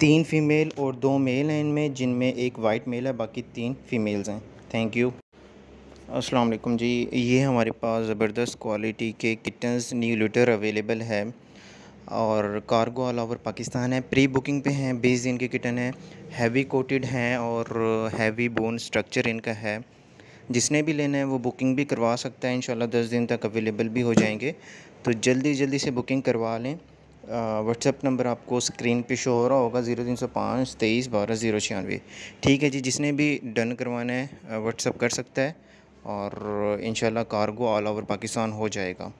तीन फीमेल और दो मेल हैं इनमें जिनमें एक वाइट मेल है बाकी तीन फीमेल्स हैं थैंक यू अस्सलाम वालेकुम जी ये हमारे पास ज़बरदस्त क्वालिटी के किटन्स न्यू लिटर अवेलेबल है और कार्गो ऑल ओवर पाकिस्तान है प्री बुकिंग पे हैं बीस दिन के किटन हैं हैवी कोटेड हैं और हैवी बोन स्ट्रक्चर इनका है जिसने भी लेना है वो बुकिंग भी करवा सकता है इन दस दिन तक अवेलेबल भी हो जाएंगे तो जल्दी जल्दी से बुकिंग करवा लें व्हाट्सअप नंबर आपको स्क्रीन पे शो हो रहा होगा ज़ीरो तीन सौ पाँच तेईस बारह ज़ीरो छियानवे ठीक है जी जिसने भी डन करवाना है व्हाट्सएप कर सकता है और इन कार्गो ऑल ओवर पाकिस्तान हो जाएगा